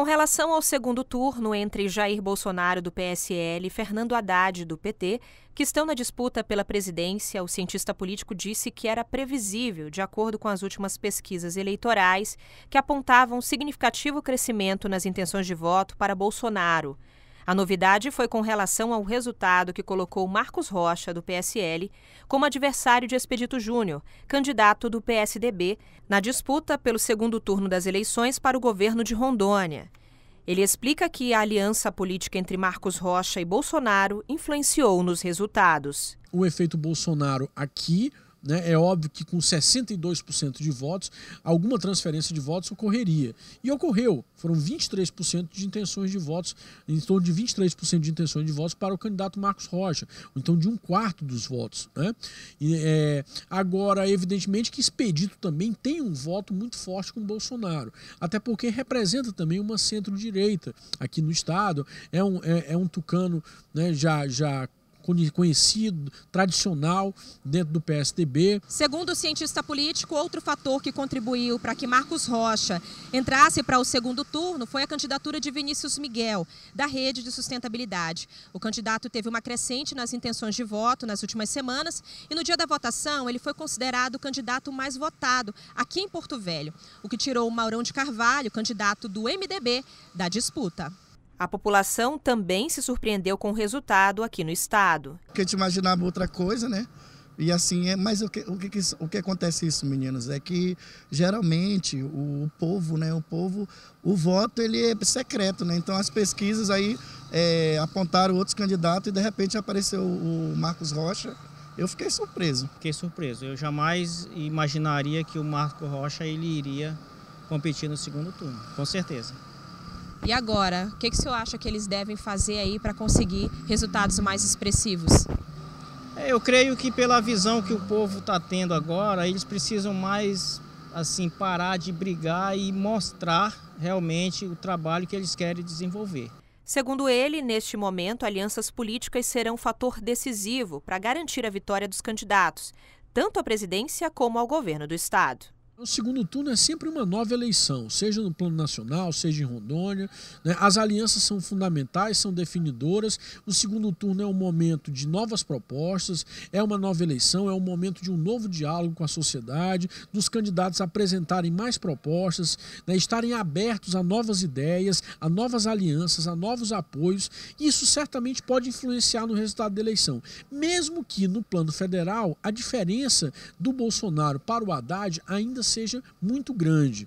Com relação ao segundo turno entre Jair Bolsonaro do PSL e Fernando Haddad do PT, que estão na disputa pela presidência, o cientista político disse que era previsível, de acordo com as últimas pesquisas eleitorais, que apontavam significativo crescimento nas intenções de voto para Bolsonaro. A novidade foi com relação ao resultado que colocou Marcos Rocha, do PSL, como adversário de Expedito Júnior, candidato do PSDB, na disputa pelo segundo turno das eleições para o governo de Rondônia. Ele explica que a aliança política entre Marcos Rocha e Bolsonaro influenciou nos resultados. O efeito Bolsonaro aqui né? É óbvio que com 62% de votos, alguma transferência de votos ocorreria. E ocorreu. Foram 23% de intenções de votos, em torno de 23% de intenções de votos para o candidato Marcos Rocha, ou então de um quarto dos votos. Né? E, é, agora, evidentemente que Expedito também tem um voto muito forte com Bolsonaro, até porque representa também uma centro-direita aqui no estado. É um, é, é um tucano né, já, já conhecido, tradicional dentro do PSDB. Segundo o cientista político, outro fator que contribuiu para que Marcos Rocha entrasse para o segundo turno foi a candidatura de Vinícius Miguel, da Rede de Sustentabilidade. O candidato teve uma crescente nas intenções de voto nas últimas semanas e no dia da votação ele foi considerado o candidato mais votado aqui em Porto Velho, o que tirou o Maurão de Carvalho, candidato do MDB, da disputa. A população também se surpreendeu com o resultado aqui no estado. Porque a gente imaginava outra coisa, né? E assim, é, mas o que, o, que, o que acontece isso, meninos? É que geralmente o, o, povo, né? O povo, o voto ele é secreto, né? Então as pesquisas aí é, apontaram outros candidatos e de repente apareceu o Marcos Rocha. Eu fiquei surpreso. Fiquei surpreso. Eu jamais imaginaria que o Marcos Rocha ele iria competir no segundo turno, com certeza. E agora, o que, que o senhor acha que eles devem fazer aí para conseguir resultados mais expressivos? É, eu creio que pela visão que o povo está tendo agora, eles precisam mais assim parar de brigar e mostrar realmente o trabalho que eles querem desenvolver. Segundo ele, neste momento, alianças políticas serão fator decisivo para garantir a vitória dos candidatos, tanto à presidência como ao governo do estado. O segundo turno é sempre uma nova eleição, seja no plano nacional, seja em Rondônia. Né? As alianças são fundamentais, são definidoras. O segundo turno é um momento de novas propostas, é uma nova eleição, é um momento de um novo diálogo com a sociedade, dos candidatos apresentarem mais propostas, né? estarem abertos a novas ideias, a novas alianças, a novos apoios. Isso certamente pode influenciar no resultado da eleição. Mesmo que no plano federal, a diferença do Bolsonaro para o Haddad ainda seja muito grande.